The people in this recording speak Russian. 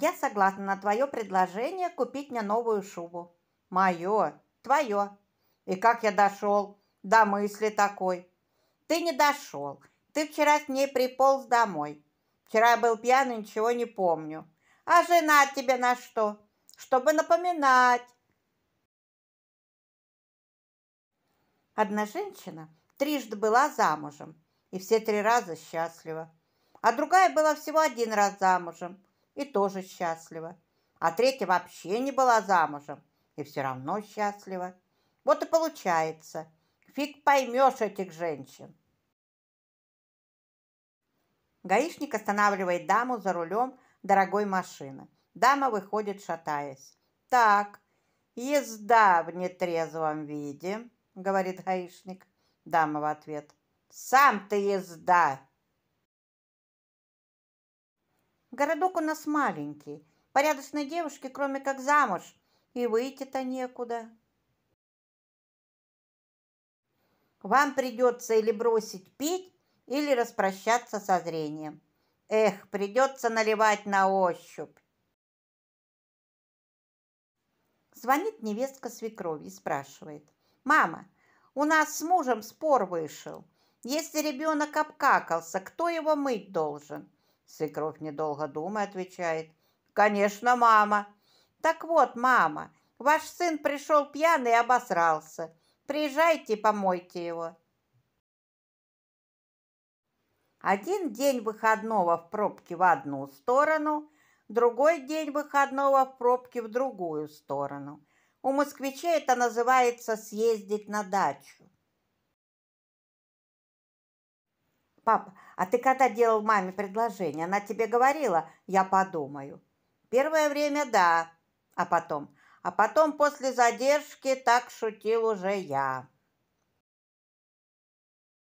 Я согласна на твое предложение купить мне новую шубу. Мое, твое. И как я дошел до мысли такой? Ты не дошел. Ты вчера с ней приполз домой. Вчера я был пьяный, ничего не помню. А жена тебе на что? Чтобы напоминать. Одна женщина трижды была замужем и все три раза счастлива. А другая была всего один раз замужем – и тоже счастлива. А третья вообще не была замужем и все равно счастлива. Вот и получается. Фиг поймешь этих женщин. Гаишник останавливает даму за рулем дорогой машины. Дама выходит, шатаясь. «Так, езда в нетрезвом виде», — говорит гаишник. Дама в ответ. «Сам ты езда!» Городок у нас маленький. Порядочной девушке, кроме как замуж, и выйти-то некуда. Вам придется или бросить пить, или распрощаться со зрением. Эх, придется наливать на ощупь. Звонит невестка свекрови и спрашивает. «Мама, у нас с мужем спор вышел. Если ребенок обкакался, кто его мыть должен?» Свекровь недолго думая отвечает. «Конечно, мама!» «Так вот, мама, ваш сын пришел пьяный и обосрался. Приезжайте, помойте его». Один день выходного в пробке в одну сторону, другой день выходного в пробке в другую сторону. У москвичей это называется «съездить на дачу». Пап, а ты когда делал маме предложение, она тебе говорила, я подумаю. Первое время да, а потом. А потом после задержки так шутил уже я.